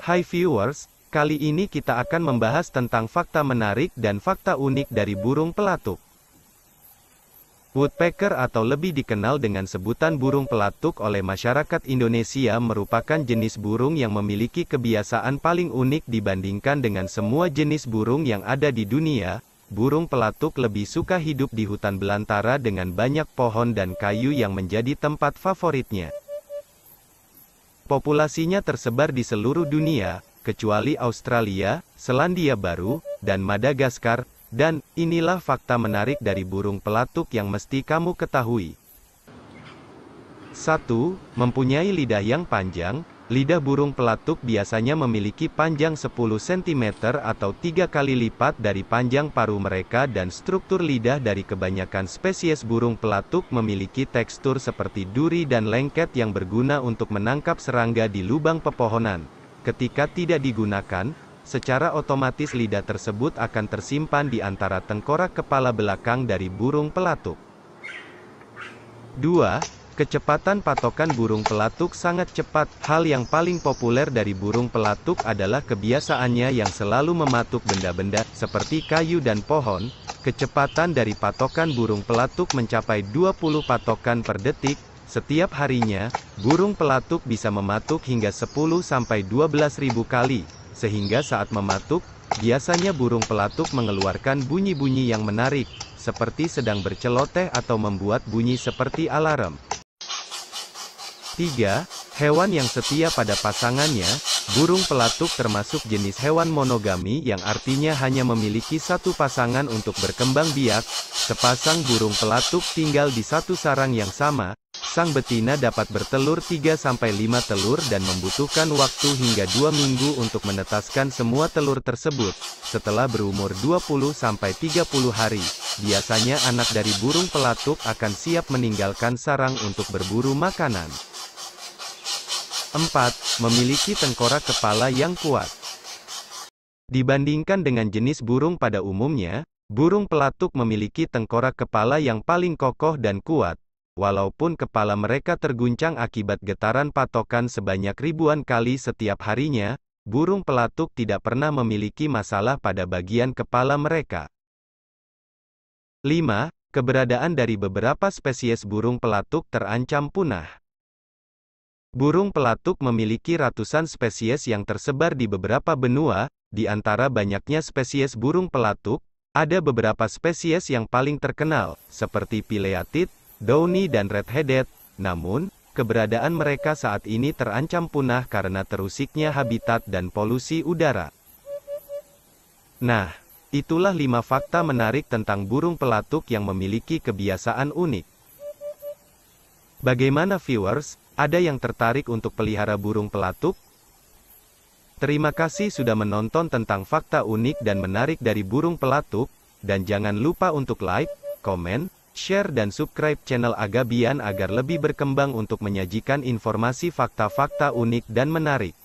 Hai viewers, kali ini kita akan membahas tentang fakta menarik dan fakta unik dari burung pelatuk. Woodpecker atau lebih dikenal dengan sebutan burung pelatuk oleh masyarakat Indonesia merupakan jenis burung yang memiliki kebiasaan paling unik dibandingkan dengan semua jenis burung yang ada di dunia. Burung pelatuk lebih suka hidup di hutan belantara dengan banyak pohon dan kayu yang menjadi tempat favoritnya. Populasinya tersebar di seluruh dunia, kecuali Australia, Selandia Baru, dan Madagaskar, dan inilah fakta menarik dari burung pelatuk yang mesti kamu ketahui. 1. Mempunyai lidah yang panjang, Lidah burung pelatuk biasanya memiliki panjang 10 cm atau tiga kali lipat dari panjang paru mereka dan struktur lidah dari kebanyakan spesies burung pelatuk memiliki tekstur seperti duri dan lengket yang berguna untuk menangkap serangga di lubang pepohonan. Ketika tidak digunakan, secara otomatis lidah tersebut akan tersimpan di antara tengkorak kepala belakang dari burung pelatuk. 2. Kecepatan patokan burung pelatuk sangat cepat, hal yang paling populer dari burung pelatuk adalah kebiasaannya yang selalu mematuk benda-benda, seperti kayu dan pohon, kecepatan dari patokan burung pelatuk mencapai 20 patokan per detik, setiap harinya, burung pelatuk bisa mematuk hingga 10-12 sampai ribu kali, sehingga saat mematuk, biasanya burung pelatuk mengeluarkan bunyi-bunyi yang menarik, seperti sedang berceloteh atau membuat bunyi seperti alarm. 3. Hewan yang setia pada pasangannya, burung pelatuk termasuk jenis hewan monogami yang artinya hanya memiliki satu pasangan untuk berkembang biak, sepasang burung pelatuk tinggal di satu sarang yang sama, sang betina dapat bertelur 3-5 telur dan membutuhkan waktu hingga 2 minggu untuk menetaskan semua telur tersebut, setelah berumur 20-30 hari. Biasanya anak dari burung pelatuk akan siap meninggalkan sarang untuk berburu makanan. 4. Memiliki tengkorak kepala yang kuat. Dibandingkan dengan jenis burung pada umumnya, burung pelatuk memiliki tengkorak kepala yang paling kokoh dan kuat, walaupun kepala mereka terguncang akibat getaran patokan sebanyak ribuan kali setiap harinya, burung pelatuk tidak pernah memiliki masalah pada bagian kepala mereka. 5. Keberadaan dari beberapa spesies burung pelatuk terancam punah. Burung pelatuk memiliki ratusan spesies yang tersebar di beberapa benua, di antara banyaknya spesies burung pelatuk, ada beberapa spesies yang paling terkenal, seperti pileatid, downy dan Redheaded, namun, keberadaan mereka saat ini terancam punah karena terusiknya habitat dan polusi udara. Nah, itulah 5 fakta menarik tentang burung pelatuk yang memiliki kebiasaan unik. Bagaimana viewers, ada yang tertarik untuk pelihara burung pelatuk? Terima kasih sudah menonton tentang fakta unik dan menarik dari burung pelatuk, dan jangan lupa untuk like, komen, share dan subscribe channel Agabian agar lebih berkembang untuk menyajikan informasi fakta-fakta unik dan menarik.